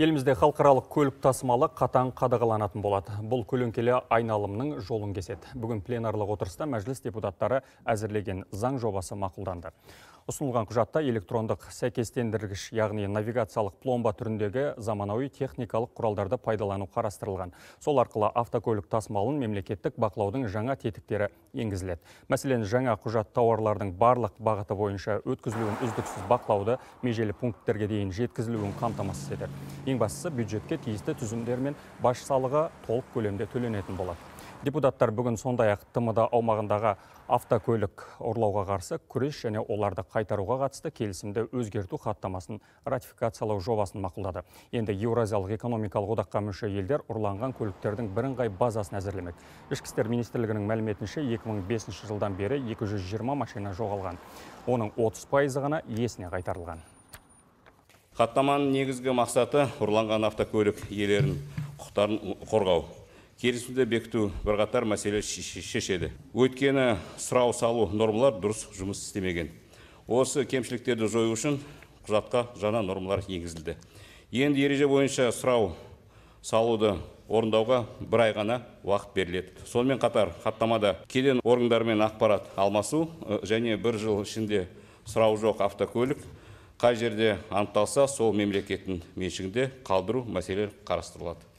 Елімізде халықаралық көлік тасымалы қатан қадығыланатын болады. Бұл көлеңкелі айналымның жолын кеседі. Бүгін пленарлық отырыста мәжіліс депутаттары әзірлеген заң жобасы мақұлданды. Ұсынылған құжатта электрондық сәйкестендіргіш, яғни навигациялық пломба түріндегі заманауи техникалық құралдарды пайдалану қарастырылған. Сол арқылы автокөлік тасымалын мемлекеттік бақылаудың жаңа тетіктері енгізіледі. Мәселен, жаңа құжат тауарлардың барлық бағыты бойынша өткізілуін үздіксіз бақылауды межелі пункттерге дейін жеткізілуін қамтамасыз етеді. Ең бастысы бюджетке тиісті түзімдер мен баж салығы толық көлемде төленетін болады депутаттар бүгін сондай ақ тмд аумағындағы автокөлік ұрлауға қарсы күрес және оларды қайтаруға қатысты келісімді өзгерту хаттамасын ратификациялау жобасын мақұлдады енді еуразиялық экономикалық одаққа мүше елдер ұрланған көліктердің бірыңғай базасын әзірлемек ішкі істер министрлігінің мәліметінше 2005 жылдан бері 220 машина жоғалған оның 30 пайызы ғана иесіне қайтарылған хаттаманың негізгі мақсаты ұрланған автокөлік иелерінің құқықтарын қорғау келісімді бекіту бірқатар мәселе шешеді өйткені сұрау салу нормалар дұрыс жұмыс істемеген осы кемшіліктерді жою үшін құжатқа жаңа нормалар енгізілді енді ереже бойынша сұрау салуды орындауға бір ай ғана уақыт беріледі сонымен қатар хаттамада кеден органдарымен ақпарат алмасу және бір жыл ішінде сұрау жоқ автокөлік қай жерде анықталса сол мемлекеттің меншігінде қалдыру мәселе қарастырылады